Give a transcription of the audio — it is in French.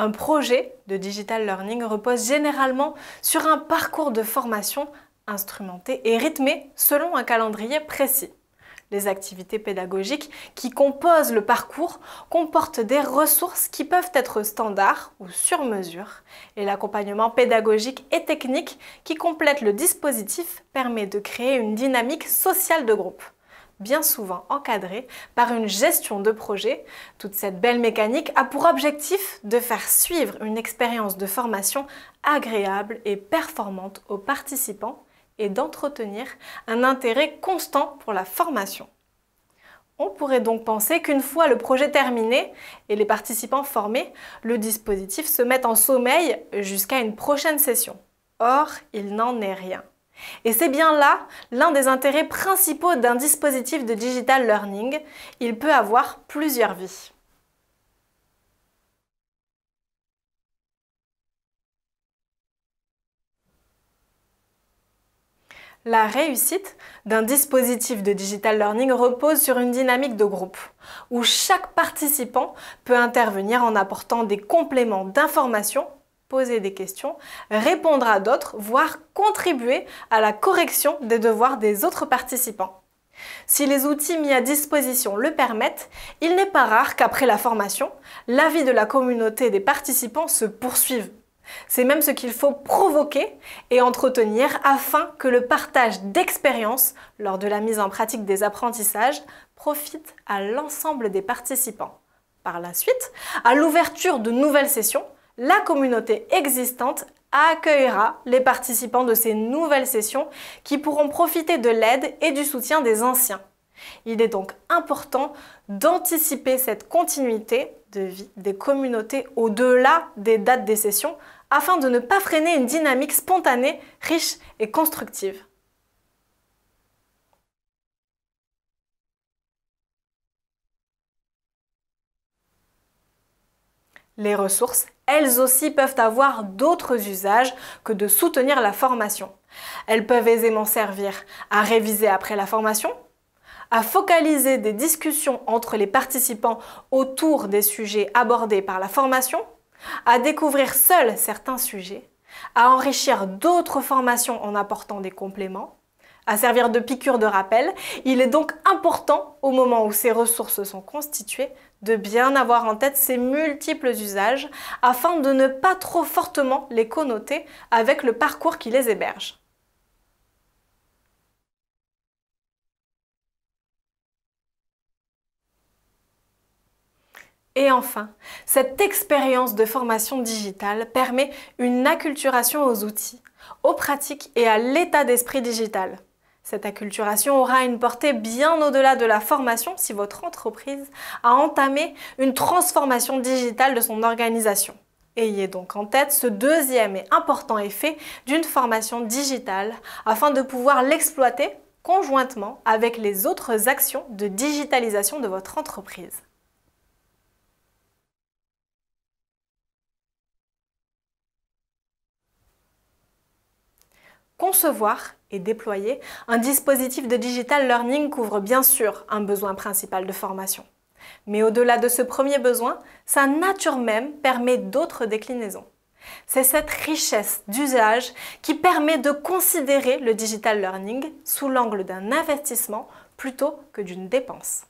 Un projet de digital learning repose généralement sur un parcours de formation instrumenté et rythmé selon un calendrier précis. Les activités pédagogiques qui composent le parcours comportent des ressources qui peuvent être standards ou sur mesure et l'accompagnement pédagogique et technique qui complète le dispositif permet de créer une dynamique sociale de groupe bien souvent encadrée par une gestion de projet. Toute cette belle mécanique a pour objectif de faire suivre une expérience de formation agréable et performante aux participants et d'entretenir un intérêt constant pour la formation. On pourrait donc penser qu'une fois le projet terminé et les participants formés, le dispositif se met en sommeil jusqu'à une prochaine session. Or, il n'en est rien. Et c'est bien là l'un des intérêts principaux d'un dispositif de digital learning. Il peut avoir plusieurs vies. La réussite d'un dispositif de digital learning repose sur une dynamique de groupe, où chaque participant peut intervenir en apportant des compléments d'informations poser des questions, répondre à d'autres, voire contribuer à la correction des devoirs des autres participants. Si les outils mis à disposition le permettent, il n'est pas rare qu'après la formation, l'avis de la communauté des participants se poursuive. C'est même ce qu'il faut provoquer et entretenir afin que le partage d'expériences lors de la mise en pratique des apprentissages profite à l'ensemble des participants. Par la suite, à l'ouverture de nouvelles sessions, la communauté existante accueillera les participants de ces nouvelles sessions qui pourront profiter de l'aide et du soutien des anciens. Il est donc important d'anticiper cette continuité de vie des communautés au-delà des dates des sessions afin de ne pas freiner une dynamique spontanée, riche et constructive. Les ressources, elles aussi peuvent avoir d'autres usages que de soutenir la formation. Elles peuvent aisément servir à réviser après la formation, à focaliser des discussions entre les participants autour des sujets abordés par la formation, à découvrir seuls certains sujets, à enrichir d'autres formations en apportant des compléments, à servir de piqûre de rappel. Il est donc important, au moment où ces ressources sont constituées, de bien avoir en tête ces multiples usages afin de ne pas trop fortement les connoter avec le parcours qui les héberge. Et enfin, cette expérience de formation digitale permet une acculturation aux outils, aux pratiques et à l'état d'esprit digital. Cette acculturation aura une portée bien au-delà de la formation si votre entreprise a entamé une transformation digitale de son organisation. Ayez donc en tête ce deuxième et important effet d'une formation digitale afin de pouvoir l'exploiter conjointement avec les autres actions de digitalisation de votre entreprise. Concevoir et déployé, un dispositif de digital learning couvre bien sûr un besoin principal de formation. Mais au-delà de ce premier besoin, sa nature même permet d'autres déclinaisons. C'est cette richesse d'usage qui permet de considérer le digital learning sous l'angle d'un investissement plutôt que d'une dépense.